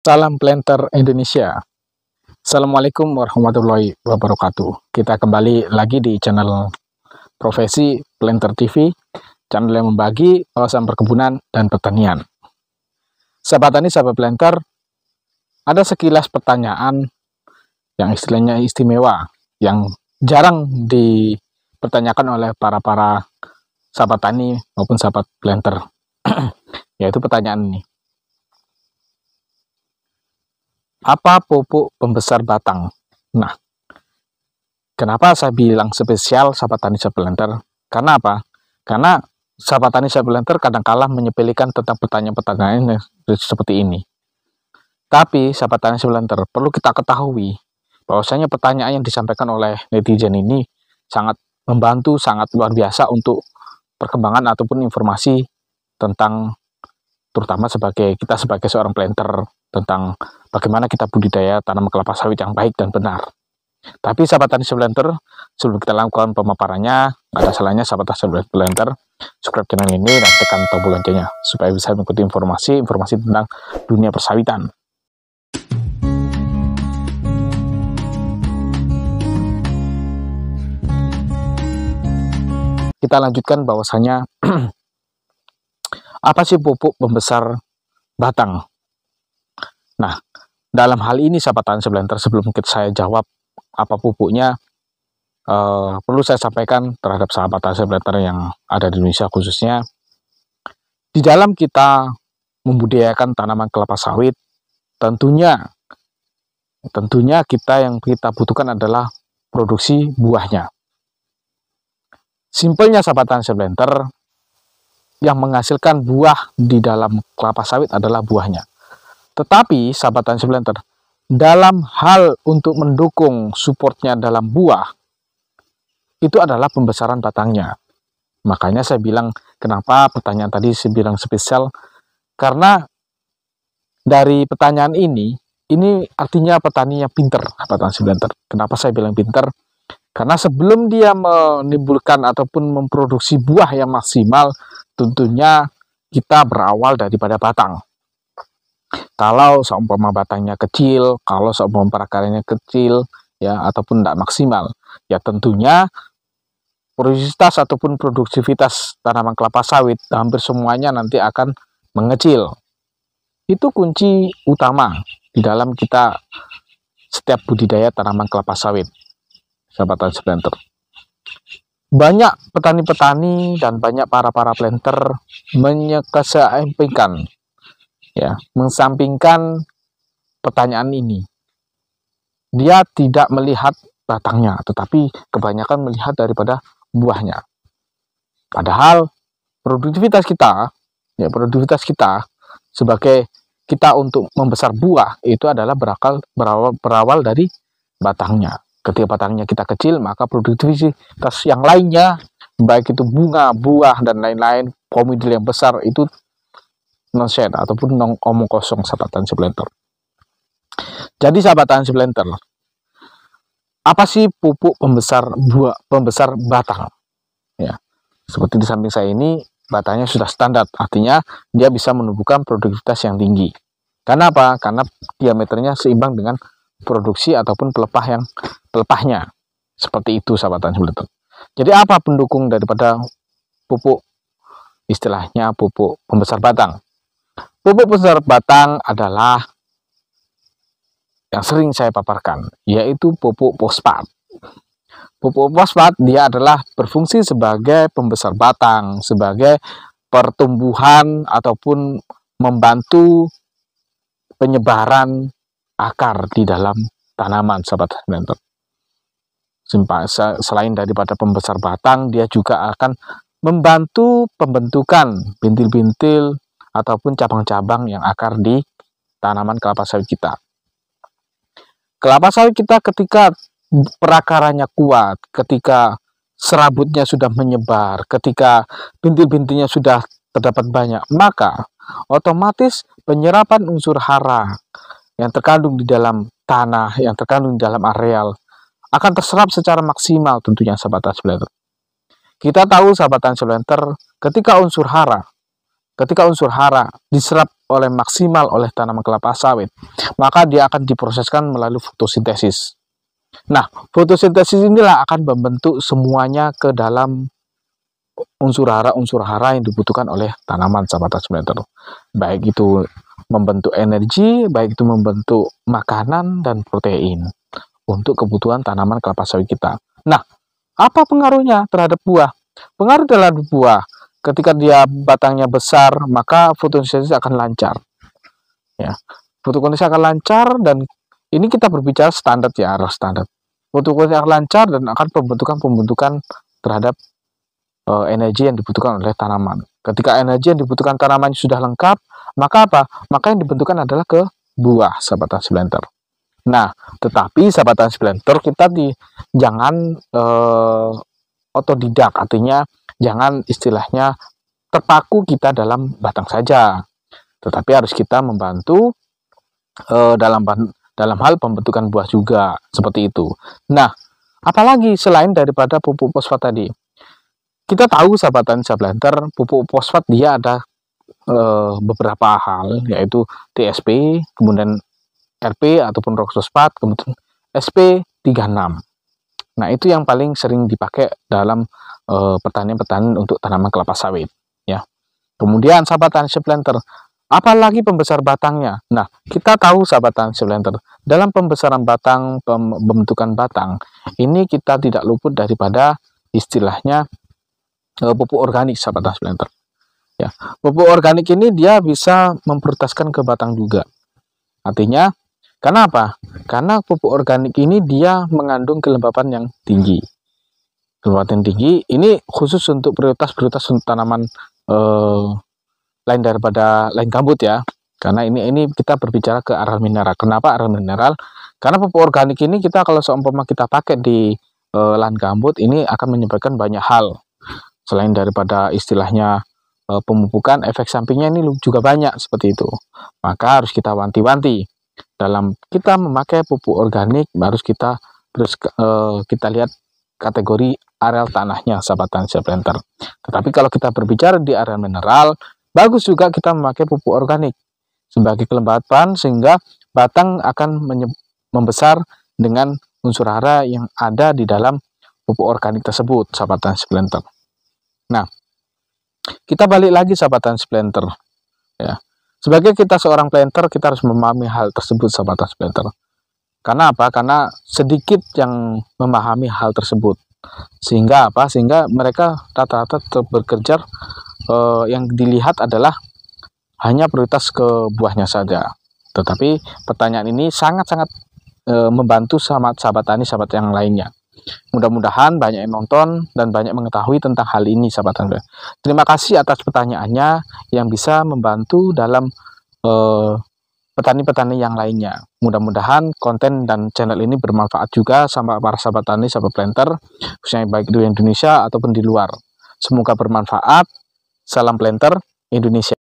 Salam Planter Indonesia. Assalamualaikum warahmatullahi wabarakatuh. Kita kembali lagi di channel Profesi Planter TV, channel yang membagi kawasan perkebunan dan pertanian. Sahabat tani, sahabat planter, ada sekilas pertanyaan yang istilahnya istimewa, yang jarang dipertanyakan oleh para-para sahabat tani maupun sahabat planter, yaitu pertanyaan ini Apa pupuk pembesar batang? Nah, kenapa saya bilang spesial sahabat tani sepelenter? Karena apa? Karena sahabat tani kadang kadangkala menyepelikan tentang pertanyaan-pertanyaan seperti ini. Tapi sahabat tani sepelenter perlu kita ketahui bahwasanya pertanyaan yang disampaikan oleh netizen ini sangat membantu, sangat luar biasa untuk perkembangan ataupun informasi tentang terutama sebagai kita sebagai seorang planter tentang bagaimana kita budidaya tanam kelapa sawit yang baik dan benar. Tapi sahabat tani sebelenter, sebelum kita lakukan pemaparannya, ada salahnya sahabat tani sebelenter, subscribe channel ini dan tekan tombol loncengnya supaya bisa mengikuti informasi-informasi tentang dunia persawitan. kita lanjutkan bahwasanya apa sih pupuk pembesar batang Nah, dalam hal ini sahabat tani sebelum sebelum saya jawab apa pupuknya eh, perlu saya sampaikan terhadap sahabat tani yang ada di Indonesia khususnya di dalam kita membudidayakan tanaman kelapa sawit tentunya tentunya kita yang kita butuhkan adalah produksi buahnya. Simpelnya sahabat tani yang menghasilkan buah di dalam kelapa sawit adalah buahnya. Tetapi, sahabat Transplanter, dalam hal untuk mendukung supportnya dalam buah, itu adalah pembesaran batangnya. Makanya saya bilang, kenapa pertanyaan tadi saya bilang spesial, karena dari pertanyaan ini, ini artinya petani yang pinter, sahabat Transplanter. Kenapa saya bilang pinter? Karena sebelum dia menimbulkan ataupun memproduksi buah yang maksimal, tentunya kita berawal daripada batang. Kalau seumpama batangnya kecil, kalau seumpama perakarannya kecil, ya ataupun tidak maksimal, ya tentunya produktivitas ataupun produktivitas tanaman kelapa sawit hampir semuanya nanti akan mengecil. Itu kunci utama di dalam kita setiap budidaya tanaman kelapa sawit. Sahabat planter. Banyak petani-petani dan banyak para-para planter menyekesampingkan ya mengsampingkan pertanyaan ini. Dia tidak melihat batangnya, tetapi kebanyakan melihat daripada buahnya. Padahal produktivitas kita, ya produktivitas kita sebagai kita untuk membesar buah itu adalah berakal berawal, berawal dari batangnya. Ketika batangnya kita kecil, maka produktivitas yang lainnya, baik itu bunga, buah, dan lain-lain, komedil yang besar itu nonsen ataupun nong omong kosong sahabat tahan Jadi sahabat tahan apa sih pupuk pembesar buah pembesar batang? Ya, seperti di samping saya ini batangnya sudah standar, artinya dia bisa menumbuhkan produktivitas yang tinggi. Karena apa? Karena diameternya seimbang dengan produksi ataupun pelepah yang pelepahnya. Seperti itu sahabat tahan Jadi apa pendukung daripada pupuk istilahnya pupuk pembesar batang? Pupuk besar batang adalah yang sering saya paparkan, yaitu pupuk fosfat. Pupuk fosfat dia adalah berfungsi sebagai pembesar batang, sebagai pertumbuhan ataupun membantu penyebaran akar di dalam tanaman, sahabat mentor. Selain daripada pembesar batang, dia juga akan membantu pembentukan bintil-bintil ataupun cabang-cabang yang akar di tanaman kelapa sawit kita. Kelapa sawit kita ketika perakarannya kuat, ketika serabutnya sudah menyebar, ketika bintil-bintilnya sudah terdapat banyak, maka otomatis penyerapan unsur hara yang terkandung di dalam tanah, yang terkandung di dalam areal, akan terserap secara maksimal tentunya sahabat transplanter. Kita tahu sahabat transplanter, ketika unsur hara Ketika unsur hara diserap oleh maksimal oleh tanaman kelapa sawit, maka dia akan diproseskan melalui fotosintesis. Nah, fotosintesis inilah akan membentuk semuanya ke dalam unsur hara-unsur hara yang dibutuhkan oleh tanaman sahabat asmenter. Baik itu membentuk energi, baik itu membentuk makanan dan protein untuk kebutuhan tanaman kelapa sawit kita. Nah, apa pengaruhnya terhadap buah? Pengaruh terhadap buah ketika dia batangnya besar maka fotosintesis akan lancar ya fotosintesis akan lancar dan ini kita berbicara standar ya arah standar fotosintesis akan lancar dan akan pembentukan pembentukan terhadap uh, energi yang dibutuhkan oleh tanaman ketika energi yang dibutuhkan tanaman sudah lengkap maka apa maka yang dibentukkan adalah ke buah sahabat splinter nah tetapi sahabat splinter kita di jangan uh, otodidak artinya jangan istilahnya terpaku kita dalam batang saja, tetapi harus kita membantu e, dalam dalam hal pembentukan buah juga seperti itu. Nah, apalagi selain daripada pupuk fosfat tadi, kita tahu sahabat tanja planter pupuk fosfat dia ada e, beberapa hal yaitu TSP, kemudian RP ataupun roksospat, kemudian SP36. Nah, itu yang paling sering dipakai dalam eh, pertanian-pertanian untuk tanaman kelapa sawit, ya. Kemudian sahabat township planter, apalagi pembesar batangnya. Nah, kita tahu sahabat township planter, dalam pembesaran batang, pembentukan batang, ini kita tidak luput daripada istilahnya eh, pupuk organik sahabat township planter. Ya, pupuk organik ini dia bisa mempertaskan ke batang juga. Artinya, Kenapa? Karena pupuk organik ini dia mengandung kelembapan yang tinggi. Kelembapan tinggi ini khusus untuk prioritas-prioritas untuk tanaman eh, lain daripada lain gambut ya. Karena ini ini kita berbicara ke arah mineral. Kenapa arah mineral? Karena pupuk organik ini kita kalau seumpama kita pakai di eh, lahan gambut ini akan menyebabkan banyak hal. Selain daripada istilahnya eh, pemupukan, efek sampingnya ini juga banyak seperti itu. Maka harus kita wanti-wanti dalam kita memakai pupuk organik harus kita terus eh, kita lihat kategori areal tanahnya sahabat tanah planter. Tetapi kalau kita berbicara di area mineral, bagus juga kita memakai pupuk organik sebagai kelembapan sehingga batang akan membesar dengan unsur hara yang ada di dalam pupuk organik tersebut sahabat tanah planter. Nah, kita balik lagi sahabat tanah planter sebagai kita seorang planter, kita harus memahami hal tersebut, sahabat planter. Karena apa? Karena sedikit yang memahami hal tersebut. Sehingga apa? Sehingga mereka rata-rata bekerja eh, yang dilihat adalah hanya prioritas ke buahnya saja. Tetapi pertanyaan ini sangat-sangat eh, membantu sahabat sahabat tani sahabat yang lainnya. Mudah-mudahan banyak yang nonton dan banyak mengetahui tentang hal ini, sahabat Anda. Terima kasih atas pertanyaannya yang bisa membantu dalam eh, petani-petani eh, yang lainnya. Mudah-mudahan konten dan channel ini bermanfaat juga sama para sahabat tani, sahabat planter, khususnya baik di Indonesia ataupun di luar. Semoga bermanfaat. Salam planter Indonesia.